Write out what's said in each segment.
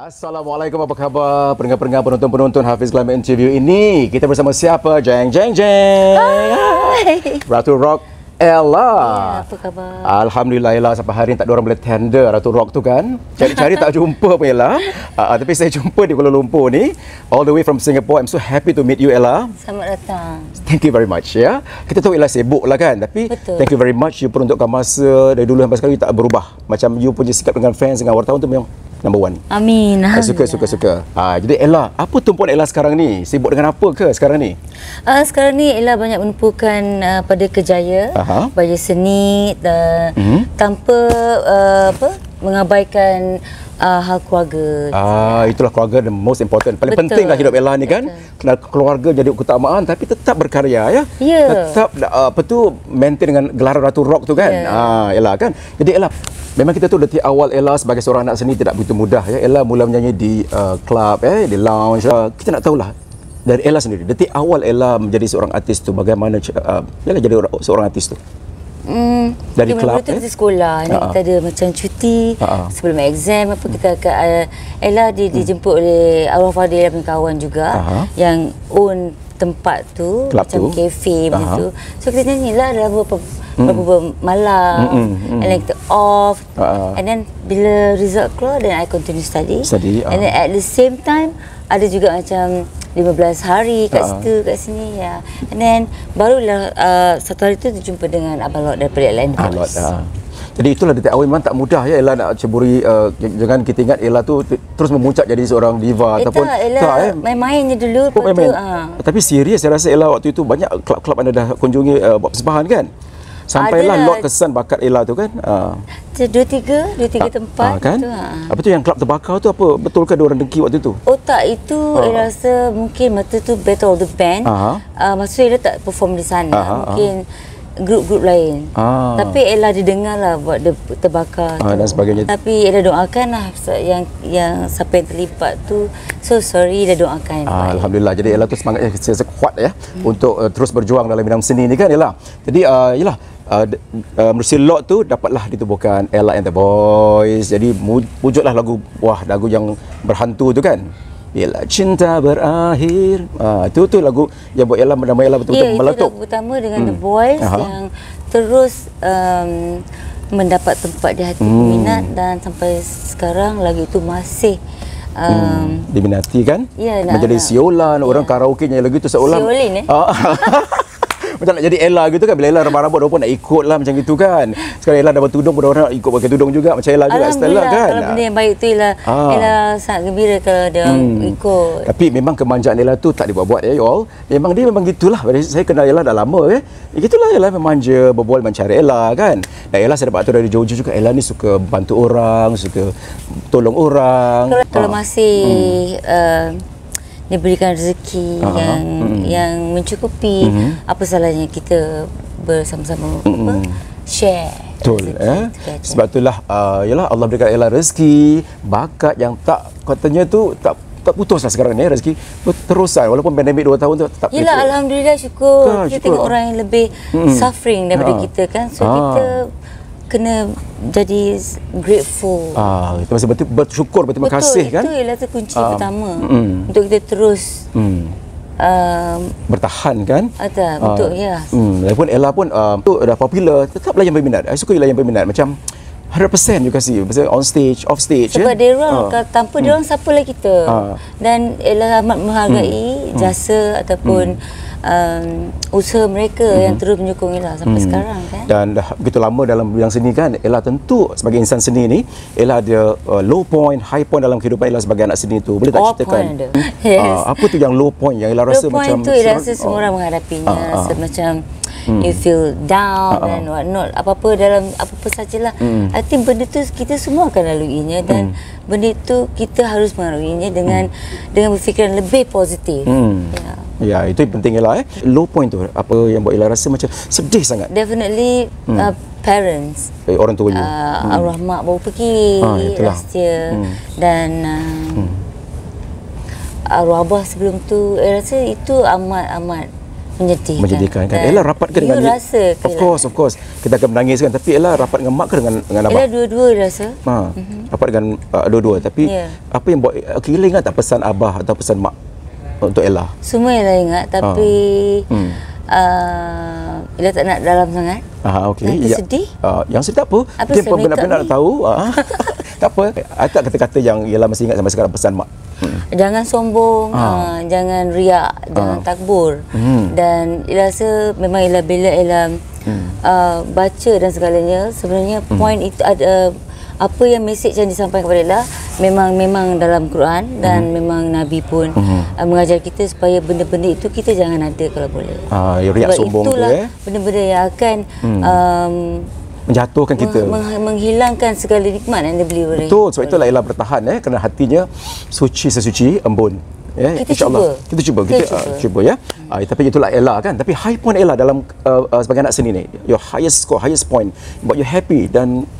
Assalamualaikum, apa khabar pendengar-pendengar penonton-penonton Hafiz Glamour Interview ini? Kita bersama siapa? Jeng, jeng, jeng! Hai! Ratu Rock Ella. Ya, apa khabar? Alhamdulillah Ella sampai hari ini tak ada orang boleh tender Ratu Rock tu kan. Cari-cari tak jumpa pun Ella. Uh, tapi saya jumpa di Kuala Lumpur ni. All the way from Singapore. I'm so happy to meet you Ella. Selamat datang. Thank you very much ya. Kita tahu Ella sibuk lah kan. Tapi Betul. thank you very much you peruntukkan masa dari dulu sampai sekarang you tak berubah. Macam you punya sikap dengan fans dengan wartawan tu memang number one. Amin. Uh, suka, suka, suka. Uh, jadi Ella, apa tumpuan Ella sekarang ni? Sibuk dengan apa ke sekarang ni? Uh, sekarang ni Ella banyak menumpukan uh, pada kejaya, uh-huh. bagi seni, uh, mm-hmm. tanpa uh, apa? mengabaikan uh, hal keluarga. Ah, itulah keluarga the most important. Paling Betul. penting hidup Ella ni kan. Kenal Keluarga jadi keutamaan tapi tetap berkarya ya. Yeah. Tetap uh, apa tu maintain dengan gelar Ratu Rock tu kan. Yeah. Ah, Ella kan. Jadi Ella Memang kita tu dari awal Ella sebagai seorang anak seni tidak begitu mudah ya. Ella mula menyanyi di uh, club eh, di lounge. Uh, kita nak tahulah dari Ella sendiri. Dari awal Ella menjadi seorang artis tu bagaimana uh, Ella jadi seorang artis tu mm, dari kelab tu eh? sekolah ni uh-huh. kita ada macam cuti uh-huh. sebelum exam apa kita ke uh, ah, eh, Ella di, uh-huh. Hmm. dijemput oleh Arwah Fadil dan kawan juga uh-huh. yang own tempat tu club macam tu. cafe uh-huh. macam tu so kita nyanyilah dalam beberapa mm. beberapa malam mm -mm. Mm and then kita off uh -uh. and then bila result keluar then I continue study, study uh. and then at the same time ada juga macam 15 hari kat uh. situ kat sini ya yeah. and then barulah uh, satu hari tu terjumpa dengan abang Lot daripada Atlanta abang Lot ah. jadi itulah detik awal memang tak mudah ya Ella nak ceburi uh, jangan kita ingat Ella tu terus memuncak jadi seorang diva eh, ataupun tak, lah, Ella tak, eh. main-main je dulu oh, ah. main -main. Tu, uh. tapi serius saya rasa Ella waktu itu banyak klub-klub anda dah kunjungi uh, buat persembahan kan Sampailah Adalah. Lord kesan bakat Ella tu kan. Ha. Dua tiga, dua tiga ha. tempat. Ha, kan? Itu, ha. Ah. Apa tu yang kelab terbakar tu apa? Betul ke orang dengki waktu tu? Oh tak, itu ha. Ella rasa mungkin masa tu Battle of the Band. Ha. Uh, maksudnya Ella tak perform di sana. Ha. Mungkin ha. grup-grup lain. Ha. Tapi Ella didengar lah buat dia terbakar ha, tu. Dan sebagainya. Tapi Ella doakan lah yang, yang siapa yang terlibat tu. So sorry Ella doakan. Ah, Alhamdulillah. Jadi Ella tu semangatnya eh, sekuat ya. Hmm. Untuk uh, terus berjuang dalam bidang seni ni kan Ella. Jadi uh, yelah. Uh, uh, Mersi Lord tu dapatlah ditubuhkan Ella and the Boys. Jadi wujudlah lagu wah lagu yang berhantu tu kan. Bila cinta berakhir. Ah, itu tu tu lagu yang buat Ella nama Ella betul-betul yeah, meletup. Ya, utama dengan hmm. the Boys Aha. yang terus um, mendapat tempat di hati peminat hmm. dan sampai sekarang lagu itu masih hmm. um, diminati kan? Ya, nah, Menjadi nah, siola nah. orang yeah. karaoke nyanyi lagi tu seolah. Siolin eh. Ah. macam nak jadi Ella gitu kan bila Ella rambut-rambut orang pun nak ikut lah macam gitu kan sekarang Ella dapat tudung pun orang nak ikut pakai tudung juga macam Ella juga setelah kan kalau benda yang baik tu Ella ah. Ella sangat gembira kalau dia hmm. ikut tapi memang kemanjaan Ella tu tak dibuat-buat ya eh, y'all memang dia memang gitulah saya kenal Ella dah lama eh gitulah Ella memang je berbual mencari Ella kan dan Ella saya dapat tu dari jauh-jauh juga Ella ni suka bantu orang suka tolong orang kalau, ah. masih hmm. uh, dia berikan rezeki uh-huh. yang mm-hmm. yang mencukupi mm-hmm. apa salahnya kita bersama-sama mm-hmm. share betul rezeki, eh rezeki. sebab itulah uh, yalah Allah berikan ialah rezeki bakat yang tak katanya tu tak tak putus lah sekarang ni eh, rezeki terusan walaupun pandemik 2 tahun tu tak. tetap Yelah, Alhamdulillah syukur. Kan, kita tengok orang yang lebih mm. suffering daripada ha. kita kan. So ha. kita kena jadi grateful. Ah, itu mesti bersyukur, berterima betul, kasih kan? Betul, itu ialah kunci um, pertama mm, untuk kita terus mm. Um, bertahan kan ada uh, ah, betul ya hmm walaupun Ella pun uh, tu dah popular tetap layan peminat saya suka yang peminat macam 100% juga sih. Maksudnya on stage off stage sebab ya? dia orang uh, tanpa mm, dia orang siapa lah kita uh, dan Ella amat menghargai mm, mm. jasa mm, ataupun mm um, usaha mereka mm -hmm. yang terus menyokong Ella sampai mm -hmm. sekarang kan? dan dah begitu lama dalam bidang seni kan Ella tentu sebagai insan seni ni Ella ada uh, low point high point dalam kehidupan Ella sebagai anak seni tu boleh tak All ceritakan ah, yes. uh, apa tu yang low point yang Ella rasa macam low point macam tu Ella rasa semua oh. orang uh, menghadapinya uh, ah, uh, ah, rasa macam Hmm. You feel down uh -uh. and what not Apa-apa dalam apa-apa sajalah hmm. I benda tu kita semua akan laluinya Dan hmm. benda tu kita harus melaluinya dengan hmm. Dengan berfikiran lebih positif hmm. yeah. Ya, itu penting Ella eh. Low point tu, apa yang buat Ella rasa macam sedih sangat? Definitely hmm. uh, parents. Eh, orang tua you? Uh, hmm. arwah hmm. mak baru pergi ha, last year. Hmm. Dan uh, hmm. arwah abah sebelum tu, Ella rasa itu amat-amat menyedihkan. Menyedihkan kan. Ella rapat ke dengan dia? Of course, of course. Kita akan menangis kan. Tapi Ella rapat dengan mak ke dengan, dengan abah? Ella dua-dua rasa. Ha. Mm-hmm. Rapat dengan uh, dua-dua. Tapi yeah. apa yang buat, eh, okay, ingat tak pesan abah atau pesan mak? untuk Ella? Semua Ella ingat ah. tapi uh. Hmm. Uh, Ella tak nak dalam sangat. Ah uh, okey. Ya. Sedih? Uh, yang sedih apa? apa Tempoh bila pernah nak tahu. Uh. tak apa. Ada kata-kata yang Ella masih ingat sampai sekarang pesan mak. Hmm. Jangan sombong, ha. uh, jangan riak, ha. jangan takbur. Hmm. Dan Ella rasa memang Ella bila Ella hmm. uh, baca dan segalanya, sebenarnya hmm. point itu ada uh, apa yang mesej yang disampaikan kepada Ella memang memang dalam Quran dan hmm memang Nabi pun hmm uh, mengajar kita supaya benda-benda itu kita jangan ada kalau boleh. Ah, riak sombong tu eh. Benda-benda yang akan mm. um, menjatuhkan kita. Meng- menghilangkan segala nikmat yang dia beli oleh. Betul, sebab itulah ialah bertahan eh kerana hatinya suci sesuci embun. Ya, kita insyaallah kita cuba kita, kita ah, cuba. Uh, cuba ya. Hmm. Uh, tapi itulah Ella kan. Tapi high point Ella dalam uh, uh, sebagai anak seni ni. Your highest score, highest point. But you happy dan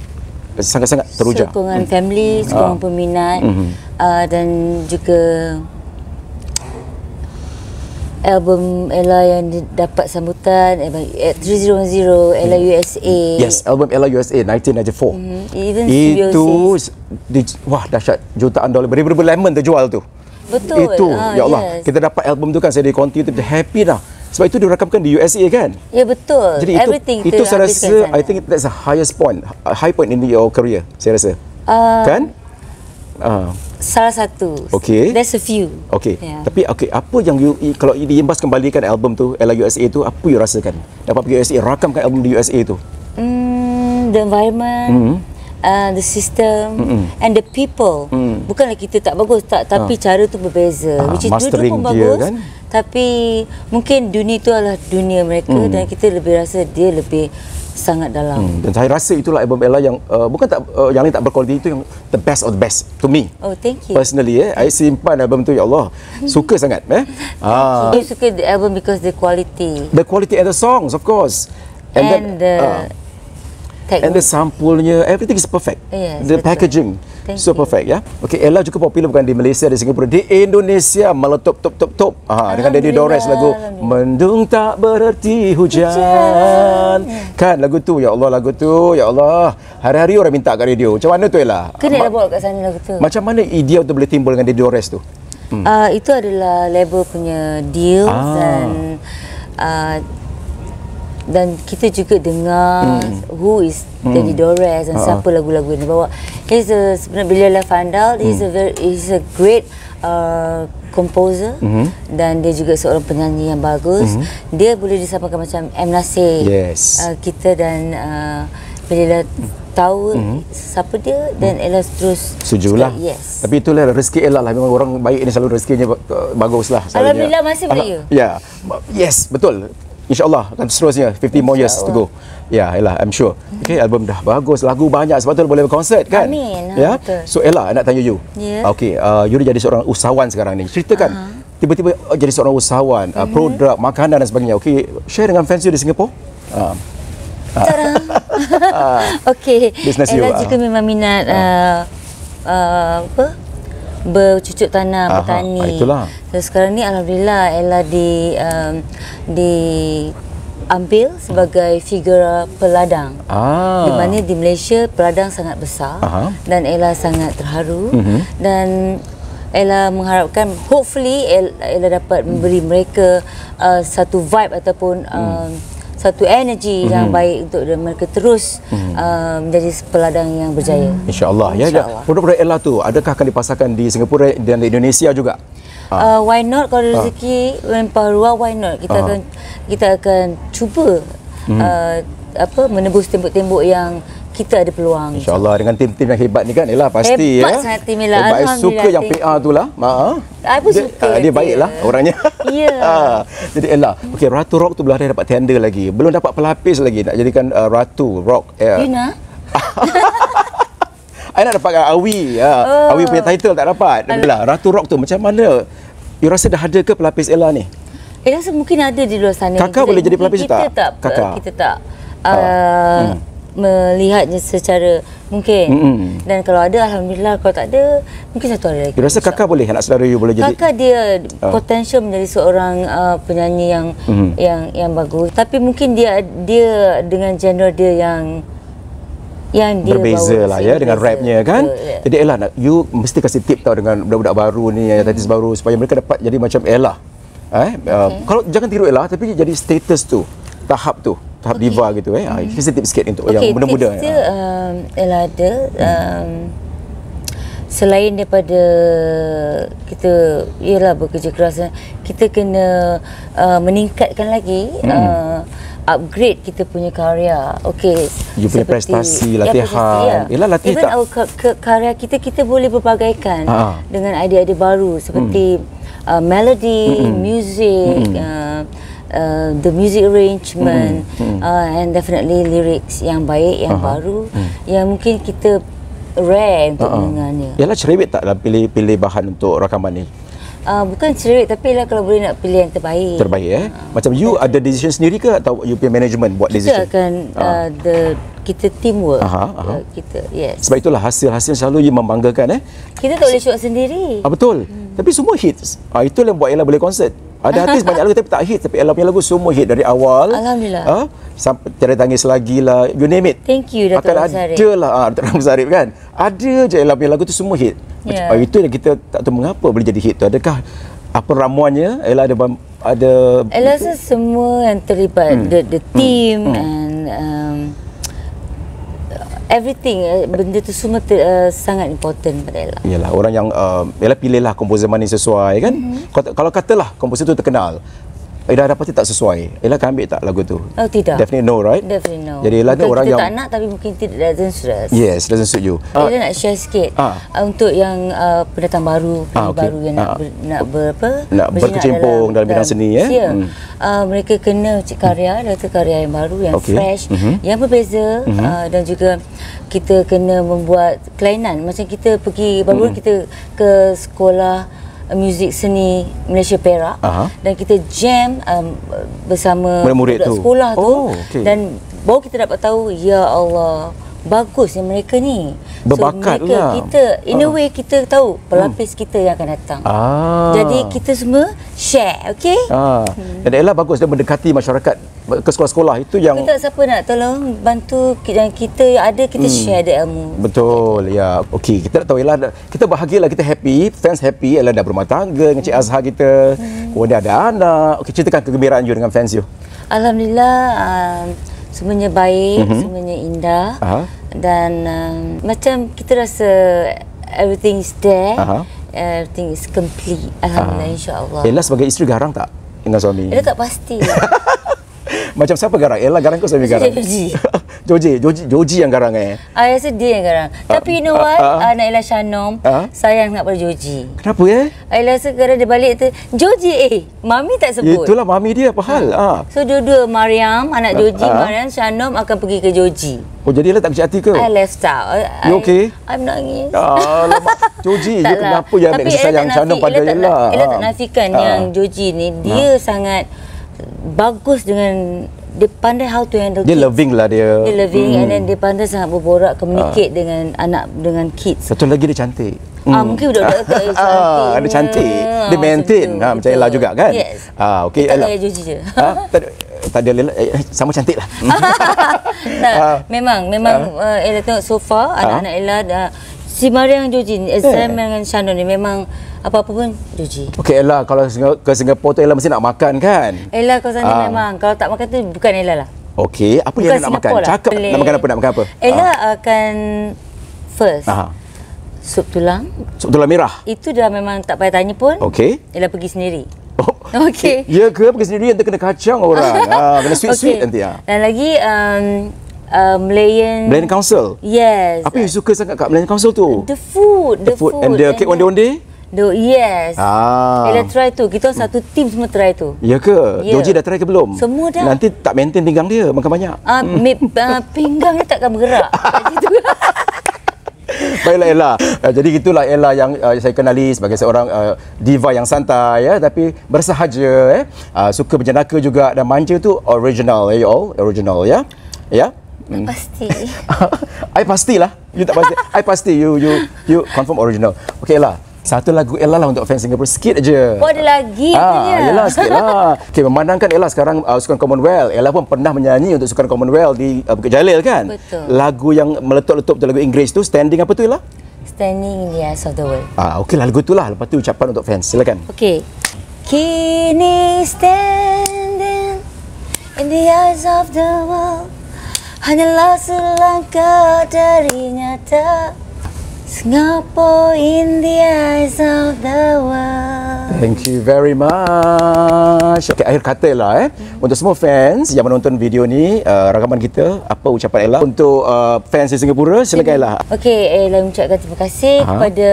sangat-sangat teruja. Sokongan hmm. family, hmm. sokongan uh. Ah. peminat mm-hmm. uh, dan juga album Ella yang dapat sambutan eh, album 300 eh, Ella hmm. USA. Yes, album Ella USA 1994. Mm-hmm. Even Itu di, wah dahsyat jutaan dolar beribu-ribu lemon terjual tu. Betul. Itu uh, ya Allah. Yes. Kita dapat album tu kan saya di konti tu happy dah. Sebab itu direkamkan di USA kan? Ya betul. Jadi itu, Everything itu saya rasa I think that's the highest point, high point in your career. Saya rasa. Uh, kan? Uh. Salah satu. Okay. There's a few. Okay. Yeah. Tapi okay, apa yang you, kalau you diimbas kembalikan album tu, Ella USA itu, apa you rasakan? Dapat pergi USA, rakamkan album di USA itu? Hmm, the environment. Mm-hmm. Uh, the system mm -mm. and the people. Mm. Bukanlah kita tak bagus tak tapi ha. cara tu berbeza. Ha, Which is dulu pun bagus. Dia, kan? Tapi mungkin dunia tu adalah dunia mereka mm. dan kita lebih rasa dia lebih sangat dalam. Hmm, dan saya rasa itulah album Ella yang uh, bukan tak uh, yang lain tak berkualiti itu yang the best of the best to me. Oh, thank you. Personally eh, I simpan album tu ya Allah. Suka sangat eh. Ah. Saya suka the album because the quality. The quality and the songs of course. And, and then, the uh, Thank and the sampulnya, everything is perfect. Yes, the packaging, Thank so you. perfect ya. Yeah? Okay, Ella juga popular bukan di Malaysia, di Singapura, di Indonesia malah top, top, top, top. Ha, ah, dengan Daddy Dores lagu Mendung Tak Bererti Hujan. Hujan. Kan lagu tu, ya Allah lagu tu, ya Allah. Hari-hari orang minta kat radio. Macam mana tu Ella? Kena Ma- buat kat sana lagu tu. Macam mana idea untuk boleh timbul dengan Daddy Dores tu? Hmm. Uh, itu adalah label punya deal ah. dan uh, dan kita juga dengar mm. who is hmm. Teddy mm. Dores dan uh-huh. siapa lagu-lagu yang dia He's a sebenarnya bila lah Fandal. mm. he's hmm. a very he's a great uh, composer mm-hmm. dan dia juga seorang penyanyi yang bagus. Mm-hmm. Dia boleh disamakan macam M Nasir. Yes. Uh, kita dan uh, bila lah tahu mm-hmm. siapa dia dan mm. Ella terus sujulah. Yes. Tapi itulah rezeki Ella lah memang orang baik ini selalu rezekinya baguslah. Alhamdulillah masih beria. Ya. Yeah. Yes, betul. InsyaAllah akan seterusnya 50 Insya more years Allah. to go Ya Ella I'm sure hmm. Okay album dah bagus Lagu banyak Sebab tu boleh berkonsert kan Amin ya? Yeah? So Ella nak tanya you yeah. Okay uh, You dah jadi seorang usahawan sekarang ni Ceritakan uh-huh. Tiba-tiba oh, jadi seorang usahawan uh, mm-hmm. Produk, makanan dan sebagainya Okay Share dengan fans you di Singapura ah. uh. Ah. Okay Ella you, jika uh. memang minat Uh, uh, Apa bercucuk tanah Aha, petani. Itulah. So sekarang ni alhamdulillah Ella di um, di ambil sebagai figura peladang. Ah. Di mana di Malaysia peladang sangat besar Aha. dan Ella sangat terharu mm -hmm. dan Ella mengharapkan hopefully Ella, Ella dapat memberi mereka uh, satu vibe ataupun uh, mm satu energi mm-hmm. yang mhm. baik untuk mereka terus mm-hmm. uh, menjadi peladang yang berjaya. Insya Allah Ya, ya. Insya Produk-produk Ella tu adakah akan dipasarkan di Singapura dan di Indonesia juga? Ah. Uh, why not kalau uh. rezeki melimpah ruah why not kita uh. akan kita akan cuba mm. uh, apa menebus tembok-tembok yang kita ada peluang. InsyaAllah dengan tim-tim yang hebat ni kan. Yalah, pasti. Hebat ya. sangat tim Mila. Hebat suka yang PR tu lah. Ma, ha? ha. pun dia, suka. Ah, dia, baik lah orangnya. Ya. Yeah. Ha. jadi Ella. okay, Ratu Rock tu belah dia dapat tender lagi. Belum dapat pelapis lagi. Nak jadikan uh, Ratu Rock. Yeah. Dina. Saya nak dapatkan uh, Awi. Uh. Oh. Awi punya title tak dapat. Belah, Ratu Rock tu macam mana? You rasa dah ada ke pelapis Ella ni? Ella rasa mungkin ada di luar sana. Kakak kita, boleh jadi pelapis kita tak? Kakak. Kita tak. Ah. uh. Hmm melihatnya secara mungkin mm -hmm. dan kalau ada alhamdulillah kalau tak ada mungkin satu hari lagi. Dia rasa kakak boleh anak saudara you boleh kakak jadi. Kakak dia uh. Ah. potensial menjadi seorang uh, penyanyi yang mm -hmm. yang yang bagus tapi mungkin dia dia dengan genre dia yang yang dia berbeza lah ya dengan rapnya kan. Betul, yeah. Jadi Ella nak you mesti kasih tip tau dengan budak-budak baru ni mm. yang tadi baru supaya mereka dapat jadi macam Ella. Eh ah, okay. uh, kalau jangan tiru Ella tapi jadi status tu tahap tu tahap okay. diva gitu eh. Ah, hmm. Ha, tips sikit untuk okay, yang muda-muda. Okey, tips eh. dia um, ada. Um, selain daripada kita ialah bekerja keras eh, kita kena uh, meningkatkan lagi hmm. uh, upgrade kita punya karya okey you punya prestasi latihan ialah ya, latihan Even tak? Our karya kita kita boleh berbagaikan ha. dengan idea-idea baru seperti hmm. uh, melody hmm. music hmm. Uh, uh, the music arrangement mm-hmm. uh, and definitely lyrics yang baik yang uh-huh. baru mm. yang mungkin kita rare untuk uh-huh. mendengarnya. Yalah cerewet tak dalam pilih pilih bahan untuk rakaman ni? Uh, bukan cerewet tapi lah kalau boleh nak pilih yang terbaik. Terbaik eh. Uh, Macam you ada decision sendiri ke atau you punya management buat decision? Kita akan ha. uh, the kita teamwork. Aha, aha. Uh, kita yes. Sebab itulah hasil-hasil selalu you membanggakan eh. Kita tak boleh shoot sendiri. Ah betul. Hmm. Tapi semua hits. Ah itulah yang buat Ella boleh konsert. Ada artis banyak lagu tapi tak hit tapi Ella punya lagu semua hit dari awal. Alhamdulillah. Ha? Sampai cerita tangis lagi lah. You name it. Thank you Dato' Zarif. Ada lah ha, Dato' Zarif kan. Ada je Ella punya lagu tu semua hit. Macam, yeah. Oh, itu yang kita tak tahu mengapa boleh jadi hit tu. Adakah apa ramuannya Ella ada ada Ella rasa semua yang terlibat hmm. the, the hmm. team hmm. and um, everything eh, benda tu semua ter, uh, sangat important pada Ella. Yalah, orang yang uh, Ella pilihlah komposer mana sesuai kan? Mm-hmm. Kalau, kalau katalah komposer tu terkenal, Ella eh, pasti tak sesuai. Ella akan ambil tak lagu tu? Oh, tidak. Definitely no, right? Definitely no. Jadi Ella ni orang kita yang... tak nak tapi mungkin tidak doesn't suit Yes, doesn't suit you. Ella uh, nak share sikit ah. uh, untuk yang uh, pendatang baru, ah, pendatang uh, okay. baru yang uh, nak, ah. ber, nak berapa? Nak berkecimpung dalam, dalam, bidang seni, ya? Ya. Hmm. Uh, mereka kena cik karya, ada karya yang baru, yang okay. fresh, mm-hmm. yang berbeza mm-hmm. uh, dan juga kita kena membuat kelainan. Macam kita pergi, baru mm-hmm. kita ke sekolah, muzik seni Malaysia Perak Aha. dan kita jam um, bersama murid-murid tu. sekolah tu oh, okay. dan baru kita dapat tahu ya Allah bagus bagusnya mereka ni berbakat so, mereka, lah kita in a ah. way kita tahu pelapis hmm. kita yang akan datang ah. jadi kita semua share okay ah. hmm. dan Ella bagus dia mendekati masyarakat ke sekolah-sekolah itu yang Kita tak siapa nak tolong bantu kita, kita yang ada kita hmm. share ada ilmu. Betul. Ya. Okey, kita tak tahu ialah kita bahagialah kita happy, fans happy ialah dah berumah tangga dengan Cik Azhar kita. Hmm. Kemudian ada anak. Okey, ceritakan kegembiraan you dengan fans you. Alhamdulillah um, semuanya baik, mm-hmm. semuanya indah. Uh-huh. Dan um, macam kita rasa everything is there. Uh-huh. Everything is complete. Alhamdulillah uh-huh. insya-Allah. Ella sebagai isteri garang tak dengan suami? Ella tak pasti. Macam siapa garang? Ella garang ke saya garang? Joji. Joji, Joji, Joji yang garang eh. Saya ah, rasa dia yang garang. Uh, Tapi you know ah, what? Uh, uh, uh, Naila Shanom, uh? sayang nak pada Joji. Kenapa ya? Eh? Saya rasa kerana dia balik tu, Joji eh, Mami tak sebut. Itulah Mami dia, apa hal? Ha. Ha. So dua-dua, Mariam, anak Joji, uh, uh, Mariam, Shanom akan pergi ke Joji. Oh jadi Ella tak kecil hati ke? I left out. I, you okay? I, I'm nangis. Alamak. Joji, you lah. kenapa yang ambil kesayangan Shanom pada Ella? Ella tak, nafikan yang Joji ni, dia sangat... Ha bagus dengan dia pandai how to handle dia kids. loving lah dia dia loving hmm. and then hmm. dia pandai sangat berborak communicate uh. dengan anak dengan kids satu lagi dia cantik ah, Hmm. Ah mungkin budak-budak ke cantik. Ah, dia cantik. Ah, dia maintain. Ha, macam Ella juga kan? Yes. Ah, okay, tak ada Juji je. Ha? Tak ada eh, eh, sama cantik lah. nah, ah. Memang. Memang ah. Uh, Ella tengok so far. Ah. Anak-anak Ella dah Si Mariang Joji SM yeah. dengan Shannon ni memang apa-apa pun Joji. Okey Ella kalau ke Singapura tu Ella mesti nak makan kan? Ella kau sana uh. memang kalau tak makan tu bukan Ella lah. Okey, apa bukan yang Ella nak makan? Lah. Cakap Boleh. nak makan apa nak makan apa? Ella uh. akan first. Aha. Sup tulang. Sup tulang merah. Itu dah memang tak payah tanya pun. Okey. Ella pergi sendiri. Oh. Okey. Ya ke pergi sendiri yang kena kacang orang. ah, kena sweet-sweet okay. nanti ah. Dan lagi um, uh, Malayan Malayan Council. Yes. Apa uh, yang suka sangat kat Malayan Council tu? The food, the, the food. food. And the cake one day one day? Do yes. Ah. Bila try tu, kita satu team semua try tu. Ya ke? Yeah. Doji dah try ke belum? Semua dah. Nanti tak maintain pinggang dia, makan banyak. Ah, uh, hmm. uh, pinggang dia takkan bergerak. Baiklah Ella. Uh, jadi gitulah Ella yang uh, saya kenali sebagai seorang uh, diva yang santai ya tapi bersahaja eh. Uh, suka berjenaka juga dan manja tu original eh, you all, original ya. Ya. Yeah? Hmm. Pasti. I pastilah. You tak pasti. I pasti. You you you confirm original. Okay lah. Satu lagu Ella lah untuk fans Singapore sikit aje. Oh ada lagi ah, punya. Ella sikit lah. Okay, memandangkan Ella sekarang uh, Sukan Commonwealth. Ella pun pernah menyanyi untuk Sukan Commonwealth di uh, Bukit Jalil kan? Betul. Lagu yang meletup-letup tu lagu Inggeris tu standing apa tu Ella? Standing in the eyes of the world. Ah, okey lah lagu tu lah. Lepas tu ucapan untuk fans. Silakan. Okay. Kini standing in the eyes of the world. Hanyalah selangkah dari nyata Singapore in the eyes of the world Thank you very much okay, Akhir kata lah eh hmm Untuk semua fans yang menonton video ni uh, Rakaman kita Apa ucapan Ella Untuk uh, fans di Singapura Silakan Ella Okay Ella ucapkan terima kasih uh Kepada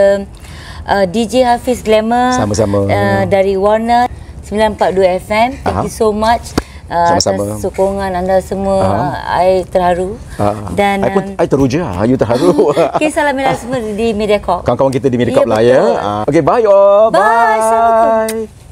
uh, DJ Hafiz Glamour Sama-sama uh, Dari Warner 942 FM Thank uh you so much Ah, sama-sama sokongan anda semua saya uh-huh. Ah, terharu uh-huh. dan saya pun saya um, teruja saya terharu ok salam semua di Mediacorp kawan-kawan kita di Mediacorp ya, lah ya uh, ok bye all bye, bye.